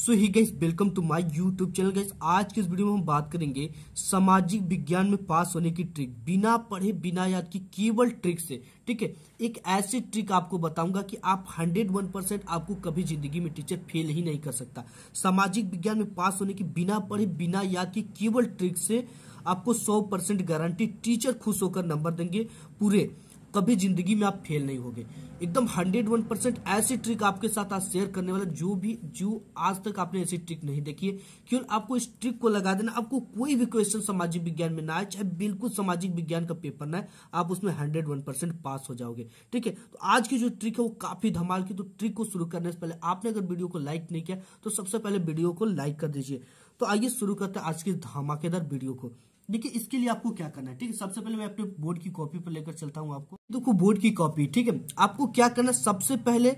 so hi guys welcome to my YouTube channel guys आज के इस वीडियो में हम बात करेंगे सामाजिक विज्ञान में पास होने की ट्रिक बिना पढ़े बिना याद की केवल ट्रिक से ठीक है एक ऐसी ट्रिक आपको बताऊंगा कि आप 101 परसेंट आपको कभी जिंदगी में टीचर फेल ही नहीं कर सकता सामाजिक विज्ञान में पास होने की बिना पढ़े बिना याद की केवल ट्रिक से आपको सौ गारंटी टीचर खुश होकर नंबर देंगे पूरे कभी जिंदगी में आप फेल नहीं होगे एकदम हंड्रेड वन परसेंट ऐसी ट्रिक आपके साथ आज शेयर करने वाला जो भी जो आज तक आपने ऐसी ट्रिक नहीं देखी है क्यों आपको इस ट्रिक को लगा देना आपको कोई भी क्वेश्चन सामाजिक विज्ञान में ना आए चाहे बिल्कुल सामाजिक विज्ञान का पेपर ना है आप उसमें हंड्रेड वन परसेंट पास हो जाओगे ठीक है तो आज की जो ट्रिक है वो काफी धमाल की तो ट्रिक को शुरू करने से पहले आपने अगर वीडियो को लाइक नहीं किया तो सबसे पहले वीडियो को लाइक कर दीजिए तो आइए शुरू करते हैं आज की धमाकेदार वीडियो को देखिए इसके लिए आपको क्या करना है ठीक है सबसे पहले मैं अपने बोर्ड की कॉपी पर लेकर चलता हूँ आपको देखो बोर्ड की कॉपी ठीक है आपको क्या करना सबसे पहले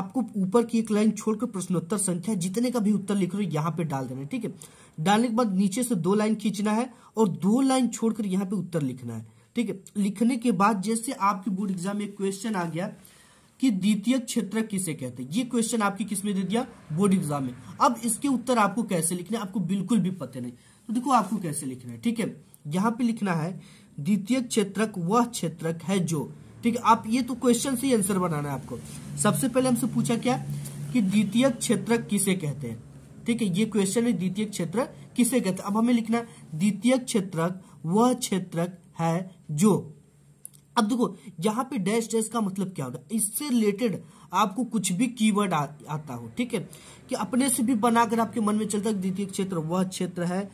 आपको ऊपर की एक लाइन छोड़कर प्रश्नोत्तर संख्या जितने का भी उत्तर लिख रहे हो यहाँ पे डाल देना है ठीक है डालने के बाद नीचे से दो लाइन खींचना है और दो लाइन छोड़कर यहाँ पे उत्तर लिखना है ठीक है लिखने के बाद जैसे आपकी बोर्ड एग्जाम में क्वेश्चन आ गया कि द्वितीय क्षेत्र किसे कहते हैं ये क्वेश्चन आपकी किसमें दे दिया बोर्ड एग्जाम में अब इसके उत्तर आपको कैसे लिखना है आपको बिल्कुल भी पता नहीं तो देखो आपको कैसे लिखना है ठीक है यहाँ पे लिखना है द्वितीय क्षेत्रक वह क्षेत्रक है जो ठीक है आप ये तो क्वेश्चन से ही आंसर बनाना है आपको सबसे पहले हमसे पूछा क्या कि द्वितीय क्षेत्रक किसे कहते हैं ठीक है ये क्वेश्चन है द्वितीय क्षेत्र किसे कहते हैं अब हमें लिखना द्वितीय क्षेत्रक वह क्षेत्रक है जो अब देखो यहाँ पे डैश डैश का मतलब क्या होगा इससे रिलेटेड आपको कुछ भी कीवर्ड आता हो ठीक है कि अपने से भी बनाकर आपके मन में चलता है द्वितीय क्षेत्र वह क्षेत्र है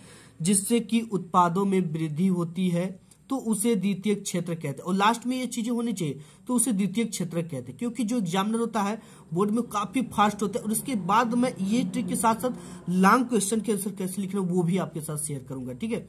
जिससे कि उत्पादों में वृद्धि होती है तो उसे द्वितीय क्षेत्र कहते हैं और लास्ट में ये चीजें होनी चाहिए तो उसे द्वितीय क्षेत्र कहते हैं क्योंकि जो एग्जामिनर होता है बोर्ड में काफी फास्ट होता है और इसके बाद मैं ये ट्रिक के साथ साथ लॉन्ग क्वेश्चन के आंसर कैसे लिखना वो भी आपके साथ शेयर करूंगा ठीक है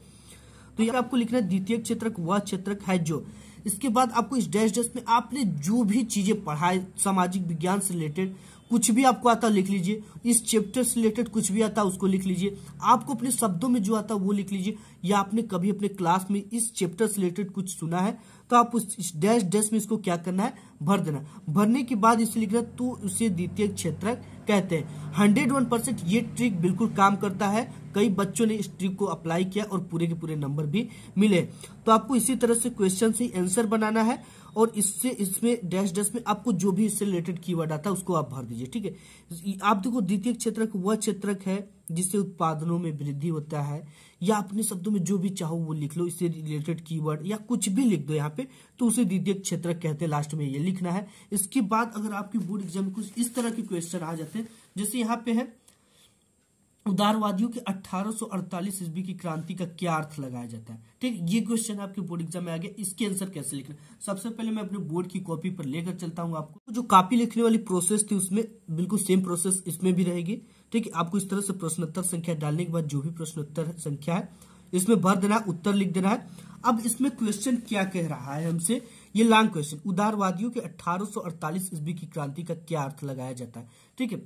तो यहाँ आपको लिखना है द्वितीय क्षेत्र वह क्षेत्र है जो इसके बाद आपको इस डैश डैश में आपने जो भी चीजें पढ़ाए सामाजिक विज्ञान से रिलेटेड कुछ भी आपको आता लिख लीजिए इस चैप्टर से रिलेटेड कुछ भी आता उसको लिख लीजिए आपको अपने शब्दों में जो आता वो लिख लीजिए या आपने कभी अपने क्लास में इस चैप्टर से रिलेटेड कुछ सुना है तो आप उस डैश डैश में इसको क्या करना है भर देना भरने के बाद इसे लिखना तो उसे द्वितीय क्षेत्र कहते हैं हंड्रेड वन परसेंट ये ट्रिक बिल्कुल काम करता है कई बच्चों ने इस ट्रिक को अप्लाई किया और पूरे के पूरे नंबर भी मिले तो आपको इसी तरह से क्वेश्चन से आंसर बनाना है और इससे इसमें डैश डैश में आपको जो भी इससे रिलेटेड कीवर्ड आता है उसको आप भर दीजिए ठीक है आप देखो द्वितीय क्षेत्र वह क्षेत्र है जिससे उत्पादनों में वृद्धि होता है या अपने शब्दों में जो भी चाहो वो लिख लो इससे रिलेटेड कीवर्ड या कुछ भी लिख दो यहाँ पे तो उसे द्वितीय क्षेत्र कहते हैं लास्ट में ये लिखना है इसके बाद अगर आपकी बोर्ड एग्जाम में कुछ इस तरह के क्वेश्चन आ जाते हैं जैसे यहाँ पे है उदारवादियों के 1848 ईस्वी की क्रांति का क्या अर्थ लगाया जाता है ठीक ये क्वेश्चन आपके बोर्ड एग्जाम में आ गया इसके आंसर कैसे लिखना सबसे पहले मैं अपने बोर्ड की कॉपी पर लेकर चलता हूँ आपको जो कॉपी लिखने वाली प्रोसेस थी उसमें बिल्कुल सेम प्रोसेस इसमें भी रहेगी ठीक है आपको इस तरह से प्रश्नोत्तर संख्या डालने के बाद जो भी प्रश्नोत्तर संख्या है इसमें भर देना है उत्तर लिख देना है अब इसमें क्वेश्चन क्या कह रहा है हमसे ये लॉन्ग क्वेश्चन उदारवादियों के 1848 ईस्वी की क्रांति का क्या अर्थ लगाया जाता है ठीक है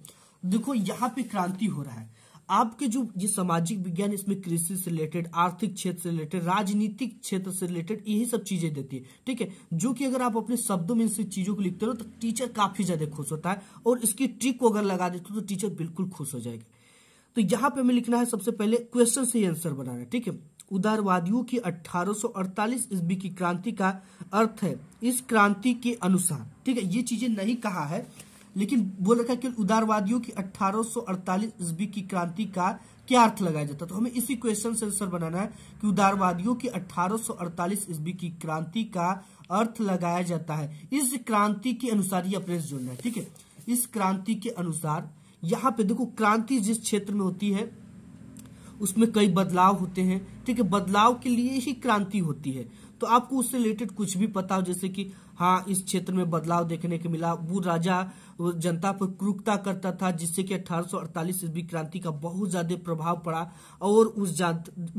देखो यहाँ पे क्रांति हो रहा है आपके जो ये सामाजिक विज्ञान इसमें कृषि से रिलेटेड आर्थिक क्षेत्र से रिलेटेड राजनीतिक क्षेत्र से रिलेटेड यही सब चीजें देती है ठीक है जो कि अगर आप अपने शब्दों में इन चीजों को लिखते हो तो टीचर काफी ज्यादा खुश होता है और इसकी ट्रिक को अगर लगा देते हो तो टीचर बिल्कुल खुश हो जाएगा तो यहाँ पे हमें लिखना है सबसे पहले क्वेश्चन से आंसर बनाना है ठीक है उदारवादियों की 1848 ईस्वी की क्रांति का अर्थ है इस क्रांति के अनुसार ठीक है ये चीजें नहीं कहा है लेकिन बोल रखा है कि उदारवादियों की 1848 ईस्वी की क्रांति का क्या अर्थ लगाया जाता तो हमें इसी क्वेश्चन से आंसर बनाना है कि उदारवादियों की 1848 ईस्वी की क्रांति का अर्थ लगाया जाता है इस क्रांति के अनुसार ये अपने जोड़ना है ठीक है इस क्रांति के अनुसार यहाँ पे देखो क्रांति जिस क्षेत्र में होती है उसमें कई बदलाव होते हैं ठीक बदलाव के लिए ही क्रांति होती है तो आपको उससे रिलेटेड कुछ भी पता हो जैसे कि हाँ इस क्षेत्र में बदलाव देखने को मिला वो राजा जनता पर क्रूरता करता था जिससे कि 1848 सौ ईस्वी क्रांति का बहुत ज्यादा प्रभाव पड़ा और उस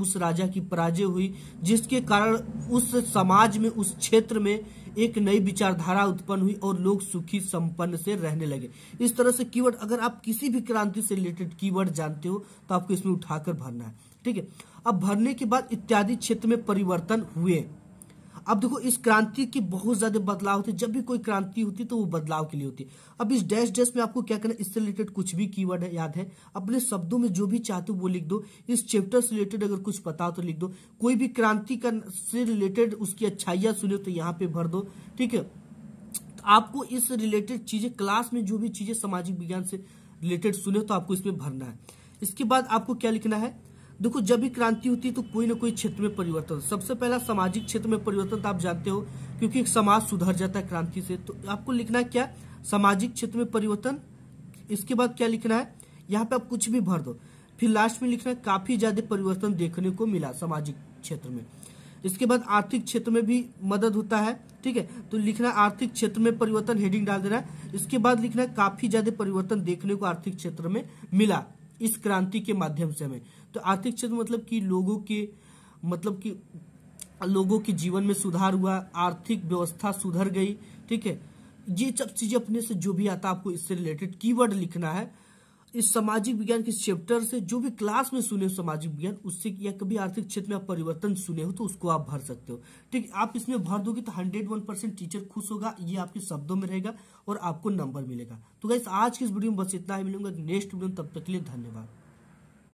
उस राजा की पराजय हुई जिसके कारण उस समाज में उस क्षेत्र में एक नई विचारधारा उत्पन्न हुई और लोग सुखी संपन्न से रहने लगे इस तरह से कीवर्ड अगर आप किसी भी क्रांति से रिलेटेड कीवर्ड जानते हो तो आपको इसमें उठाकर भरना है ठीक है अब भरने के बाद इत्यादि क्षेत्र में परिवर्तन हुए अब देखो इस क्रांति की बहुत ज्यादा बदलाव होते जब भी कोई क्रांति होती तो वो बदलाव के लिए होती अब इस डैश डैश में आपको क्या करना इससे रिलेटेड कुछ भी कीवर्ड है याद है अपने शब्दों में जो भी चाहते हो वो लिख दो इस चैप्टर से रिलेटेड अगर कुछ पता हो तो लिख दो कोई भी क्रांति का से रिलेटेड उसकी अच्छाइयाँ सुने तो यहाँ पे भर दो ठीक है तो आपको इस रिलेटेड चीजें क्लास में जो भी चीजें सामाजिक विज्ञान से रिलेटेड सुने तो आपको इसमें भरना है इसके बाद आपको क्या लिखना है देखो जब भी क्रांति होती है तो कोई ना कोई क्षेत्र में परिवर्तन सबसे पहला सामाजिक क्षेत्र में परिवर्तन तो आप जानते हो क्योंकि एक समाज सुधर जाता है क्रांति से तो आपको लिखना है क्या सामाजिक क्षेत्र में परिवर्तन इसके बाद क्या लिखना है यहाँ पे आप कुछ भी भर दो फिर लास्ट में लिखना है काफी ज्यादा परिवर्तन देखने को मिला सामाजिक क्षेत्र में इसके बाद आर्थिक क्षेत्र में भी मदद होता है ठीक है तो लिखना आर्थिक क्षेत्र में परिवर्तन हेडिंग डाल देना है इसके बाद लिखना है काफी ज्यादा परिवर्तन देखने को आर्थिक क्षेत्र में मिला इस क्रांति के माध्यम से हमें तो आर्थिक क्षेत्र मतलब कि लोगों के मतलब कि लोगों के जीवन में सुधार हुआ आर्थिक व्यवस्था सुधर गई ठीक है ये सब चीजें अपने से जो भी आता है आपको इससे रिलेटेड कीवर्ड लिखना है इस सामाजिक विज्ञान के चैप्टर से जो भी क्लास में सुने हो सामाजिक विज्ञान उससे या कभी आर्थिक क्षेत्र में आप परिवर्तन सुने हो तो उसको आप भर सकते हो ठीक आप इसमें भर दोगे तो हंड्रेड वन परसेंट टीचर खुश होगा ये आपके शब्दों में रहेगा और आपको नंबर मिलेगा तो गैस आज की इस वीडियो में बस इतना ही मिलूंगा नेक्स्ट वीडियो तब तक के लिए धन्यवाद